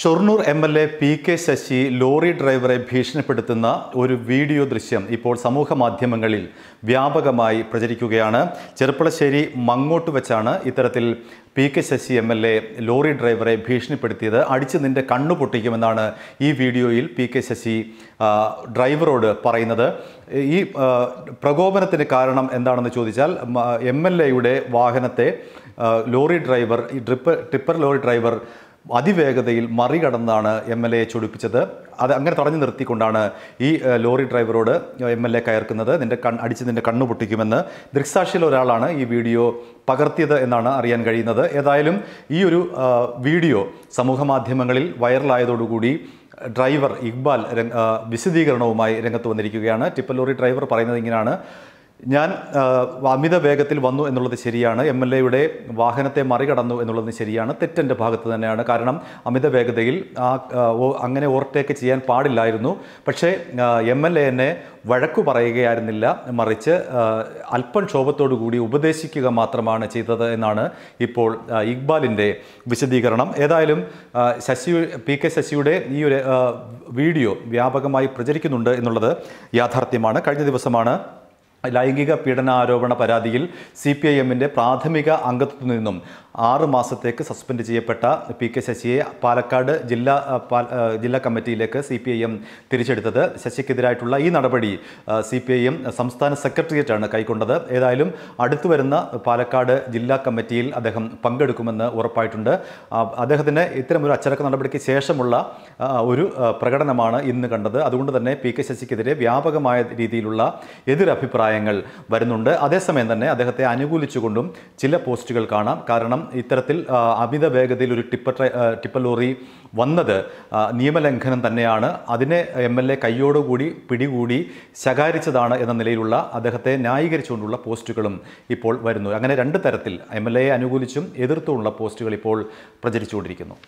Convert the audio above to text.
Shoranur M L A P K Sasi lorry ഡ്രൈവറെ ഭീഷണിപ്പെടുത്തുന്ന ഒരു വീഡിയോ ദൃശ്യം ഇപ്പോൾ സമൂഹ മാധ്യമങ്ങളിൽ വ്യാപകമായി പ്രചരിക്കുകയാണ് ചെറുപ്പളശ്ശേരി മങ്ങോട്ട് വെച്ചാണ് ഇത്തരത്തിൽ P K Sasi M L A lorry ഡ്രൈവറെ ഭീഷണിപ്പെടുത്തിയത് അടിച്ച് നിന്റെ കണ്ണു പൊട്ടിക്കുമെന്നാണ് ഈ വീഡിയോയിൽ പി കെ ശശി ഡ്രൈവറോട് പറയുന്നത് ഈ പ്രകോപനത്തിന് കാരണം എന്താണെന്ന് ചോദിച്ചാൽ എം എൽ എയുടെ വാഹനത്തെ ലോറി ഡ്രൈവർ ഈ ഡ്രിപ്പ് ടിപ്പർ ലോറി ഡ്രൈവർ അതിവേഗതയിൽ മറികടന്നാണ് എം എൽ എയെ ചൊടിപ്പിച്ചത് അത് അങ്ങനെ തടഞ്ഞു നിർത്തിക്കൊണ്ടാണ് ഈ ലോറി ഡ്രൈവറോട് എം എൽ എ കയർക്കുന്നത് നിന്റെ കൺ അടിച്ച് നിന്റെ കണ്ണു പൊട്ടിക്കുമെന്ന് ദൃക്സാക്ഷിയിൽ ഒരാളാണ് ഈ വീഡിയോ പകർത്തിയത് എന്നാണ് അറിയാൻ കഴിയുന്നത് ഏതായാലും ഈ ഒരു വീഡിയോ സമൂഹമാധ്യമങ്ങളിൽ വൈറലായതോടുകൂടി ഡ്രൈവർ ഇക്ബാൽ വിശദീകരണവുമായി രംഗത്ത് വന്നിരിക്കുകയാണ് ടിപ്പൽ ലോറി ഡ്രൈവർ പറയുന്നത് ഇങ്ങനെയാണ് ഞാൻ അമിത വേഗത്തിൽ വന്നു എന്നുള്ളത് ശരിയാണ് എം എൽ എയുടെ വാഹനത്തെ മറികടന്നു എന്നുള്ളത് ശരിയാണ് തെറ്റൻ്റെ ഭാഗത്ത് തന്നെയാണ് കാരണം അമിത വേഗതയിൽ ആ അങ്ങനെ ഓവർടേക്ക് ചെയ്യാൻ പാടില്ലായിരുന്നു പക്ഷേ എം എൽ എ എന്നെ വഴക്കു പറയുകയായിരുന്നില്ല മറിച്ച് അല്പം ക്ഷോഭത്തോടു കൂടി ഉപദേശിക്കുക മാത്രമാണ് ചെയ്തത് എന്നാണ് ഇപ്പോൾ ഇക്ബാലിൻ്റെ വിശദീകരണം ഏതായാലും ശശി പി കെ ശശിയുടെ ഈ ഒരു വീഡിയോ വ്യാപകമായി പ്രചരിക്കുന്നുണ്ട് എന്നുള്ളത് യാഥാർത്ഥ്യമാണ് കഴിഞ്ഞ ദിവസമാണ് ലൈംഗിക പീഡനാരോപണ പരാതിയിൽ സി പി ഐ എമ്മിൻ്റെ പ്രാഥമിക അംഗത്വത്തിൽ നിന്നും ആറ് മാസത്തേക്ക് സസ്പെൻഡ് ചെയ്യപ്പെട്ട പി കെ ശശിയെ പാലക്കാട് ജില്ലാ ജില്ലാ കമ്മിറ്റിയിലേക്ക് സി പി ഐ എം തിരിച്ചെടുത്തത് ശശിക്കെതിരായിട്ടുള്ള ഈ നടപടി സി പി ഐ എം സംസ്ഥാന സെക്രട്ടേറിയറ്റാണ് കൈക്കൊണ്ടത് ഏതായാലും അടുത്തു വരുന്ന പാലക്കാട് ജില്ലാ കമ്മിറ്റിയിൽ അദ്ദേഹം പങ്കെടുക്കുമെന്ന് ഉറപ്പായിട്ടുണ്ട് അദ്ദേഹത്തിന് ഇത്തരമൊരു അച്ചടക്ക നടപടിക്ക് ശേഷമുള്ള ഒരു പ്രകടനമാണ് ഇന്ന് കണ്ടത് അതുകൊണ്ട് തന്നെ പി കെ ശശിക്കെതിരെ വ്യാപകമായ രീതിയിലുള്ള എതിരഭിപ്രായം അഭിപ്രായങ്ങൾ വരുന്നുണ്ട് അതേസമയം തന്നെ അദ്ദേഹത്തെ അനുകൂലിച്ചുകൊണ്ടും ചില പോസ്റ്റുകൾ കാണാം കാരണം ഇത്തരത്തിൽ അമിത വേഗതയിൽ ഒരു ടിപ്പർ ടിപ്പർ ലോറി വന്നത് നിയമലംഘനം തന്നെയാണ് അതിനെ എം എൽ എ കൈയോടുകൂടി പിടികൂടി ശകാരിച്ചതാണ് എന്ന നിലയിലുള്ള അദ്ദേഹത്തെ ന്യായീകരിച്ചുകൊണ്ടുള്ള പോസ്റ്റുകളും ഇപ്പോൾ വരുന്നു അങ്ങനെ രണ്ട് തരത്തിൽ എം എൽ എയെ അനുകൂലിച്ചും എതിർത്തുമുള്ള പോസ്റ്റുകൾ ഇപ്പോൾ പ്രചരിച്ചുകൊണ്ടിരിക്കുന്നു